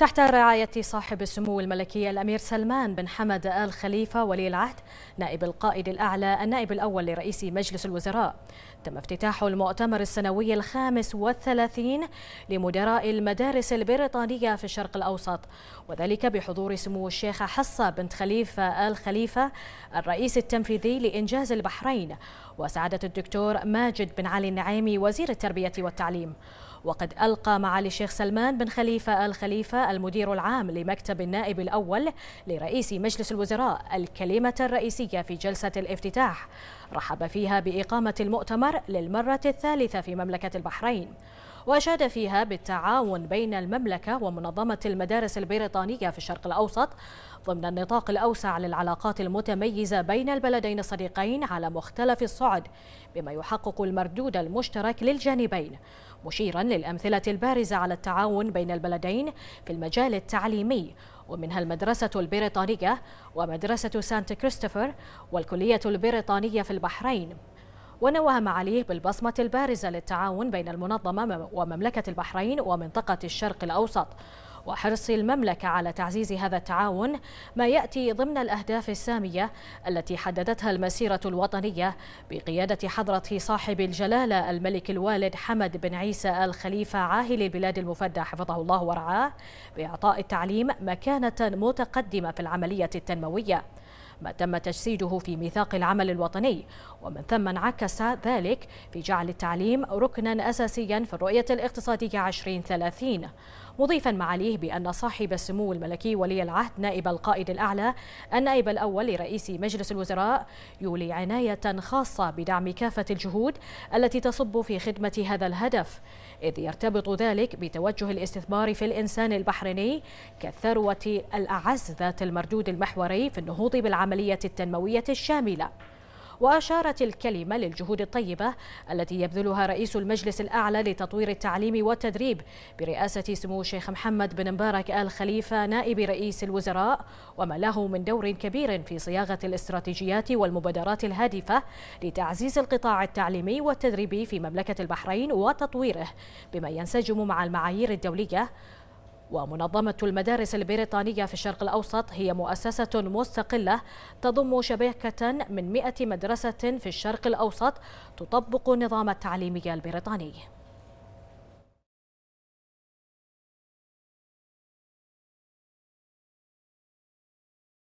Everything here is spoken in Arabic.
تحت رعاية صاحب السمو الملكي الأمير سلمان بن حمد آل خليفة ولي العهد نائب القائد الأعلى النائب الأول لرئيس مجلس الوزراء تم افتتاح المؤتمر السنوي الخامس والثلاثين لمدراء المدارس البريطانية في الشرق الأوسط وذلك بحضور سمو الشيخة حصة بنت خليفة آل خليفة الرئيس التنفيذي لإنجاز البحرين وسعادة الدكتور ماجد بن علي النعيمي وزير التربية والتعليم وقد ألقى معالي الشيخ سلمان بن خليفة الخليفة المدير العام لمكتب النائب الأول لرئيس مجلس الوزراء الكلمة الرئيسية في جلسة الافتتاح رحب فيها بإقامة المؤتمر للمرة الثالثة في مملكة البحرين وأشاد فيها بالتعاون بين المملكة ومنظمة المدارس البريطانية في الشرق الأوسط ضمن النطاق الأوسع للعلاقات المتميزة بين البلدين الصديقين على مختلف الصعد بما يحقق المردود المشترك للجانبين مشيرا للأمثلة البارزة على التعاون بين البلدين في المجال التعليمي ومنها المدرسة البريطانية ومدرسة سانت كريستوفر والكلية البريطانية في البحرين ونوهم عليه بالبصمة البارزة للتعاون بين المنظمة ومملكة البحرين ومنطقة الشرق الأوسط وحرص المملكة على تعزيز هذا التعاون ما يأتي ضمن الأهداف السامية التي حددتها المسيرة الوطنية بقيادة حضرة صاحب الجلالة الملك الوالد حمد بن عيسى الخليفة عاهل البلاد المفدى حفظه الله ورعاه بإعطاء التعليم مكانة متقدمة في العملية التنموية ما تم تجسيده في ميثاق العمل الوطني ومن ثم انعكس ذلك في جعل التعليم ركنا أساسيا في الرؤية الاقتصادية 2030 مضيفا معاليه بأن صاحب السمو الملكي ولي العهد نائب القائد الأعلى النائب الأول لرئيس مجلس الوزراء يولي عناية خاصة بدعم كافة الجهود التي تصب في خدمة هذا الهدف إذ يرتبط ذلك بتوجه الاستثمار في الإنسان البحريني كالثروة الأعز ذات المردود المحوري في النهوض بالعمل العملية التنموية الشاملة وأشارت الكلمة للجهود الطيبة التي يبذلها رئيس المجلس الأعلى لتطوير التعليم والتدريب برئاسة سمو الشيخ محمد بن مبارك آل خليفة نائب رئيس الوزراء وما له من دور كبير في صياغة الاستراتيجيات والمبادرات الهادفة لتعزيز القطاع التعليمي والتدريبي في مملكة البحرين وتطويره بما ينسجم مع المعايير الدولية ومنظمة المدارس البريطانية في الشرق الأوسط هي مؤسسة مستقلة تضم شبكة من 100 مدرسة في الشرق الأوسط تطبق نظام التعليمي البريطاني